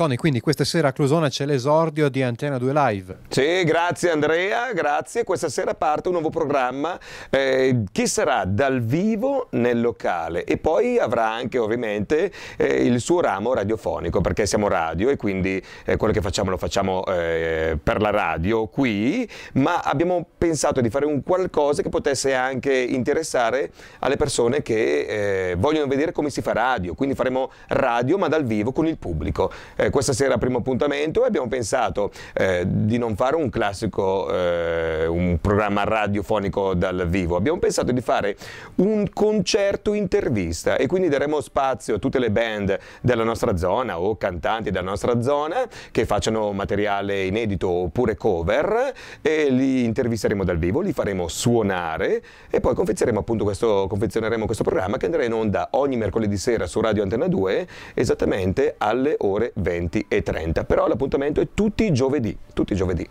Tony, quindi questa sera a Clusona c'è l'esordio di Antena 2 Live. Sì, grazie Andrea, grazie. Questa sera parte un nuovo programma eh, che sarà dal vivo nel locale e poi avrà anche ovviamente eh, il suo ramo radiofonico perché siamo radio e quindi eh, quello che facciamo lo facciamo eh, per la radio qui, ma abbiamo pensato di fare un qualcosa che potesse anche interessare alle persone che eh, vogliono vedere come si fa radio, quindi faremo radio ma dal vivo con il pubblico. Eh, questa sera primo appuntamento e abbiamo pensato eh, di non fare un classico, eh, un programma radiofonico dal vivo, abbiamo pensato di fare un concerto intervista e quindi daremo spazio a tutte le band della nostra zona o cantanti della nostra zona che facciano materiale inedito oppure cover e li intervisteremo dal vivo, li faremo suonare e poi confezioneremo appunto questo, confezioneremo questo programma che andrà in onda ogni mercoledì sera su Radio Antena 2 esattamente alle ore 20. 20 e 30, però l'appuntamento è tutti i giovedì, tutti i giovedì.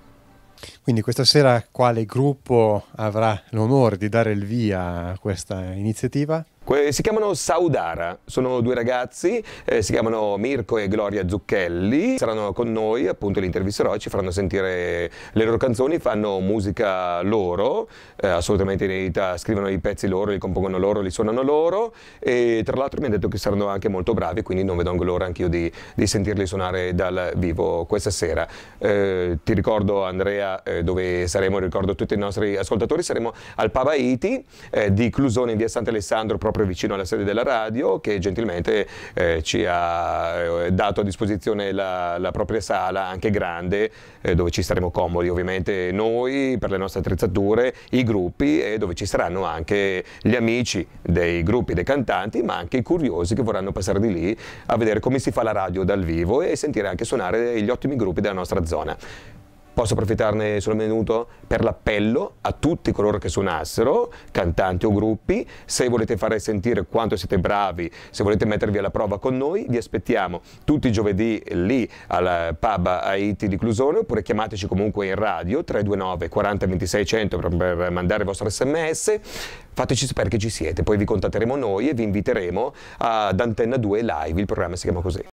Quindi questa sera quale gruppo avrà l'onore di dare il via a questa iniziativa? si chiamano Saudara, sono due ragazzi, eh, si chiamano Mirko e Gloria Zucchelli, saranno con noi, appunto li intervisterò e ci faranno sentire le loro canzoni, fanno musica loro, eh, assolutamente inedita, scrivono i pezzi loro, li compongono loro, li suonano loro e tra l'altro mi hanno detto che saranno anche molto bravi, quindi non vedo l'ora anch'io di, di, sentirli suonare dal vivo questa sera. Eh, ti ricordo Andrea eh, dove saremo, ricordo tutti i nostri ascoltatori, saremo al Pavaiti eh, di Clusone in via Sant'Alessandro proprio proprio vicino alla sede della radio che gentilmente eh, ci ha eh, dato a disposizione la, la propria sala anche grande eh, dove ci saremo comodi ovviamente noi per le nostre attrezzature, i gruppi e dove ci saranno anche gli amici dei gruppi, dei cantanti ma anche i curiosi che vorranno passare di lì a vedere come si fa la radio dal vivo e sentire anche suonare gli ottimi gruppi della nostra zona. Posso approfittarne solo un minuto per l'appello a tutti coloro che suonassero, cantanti o gruppi. Se volete fare sentire quanto siete bravi, se volete mettervi alla prova con noi, vi aspettiamo tutti i giovedì lì al pub Haiti di Clusone oppure chiamateci comunque in radio 329 40 26 100 per, per mandare il vostro sms. Fateci sapere che ci siete, poi vi contatteremo noi e vi inviteremo ad Antenna 2 Live, il programma si chiama così.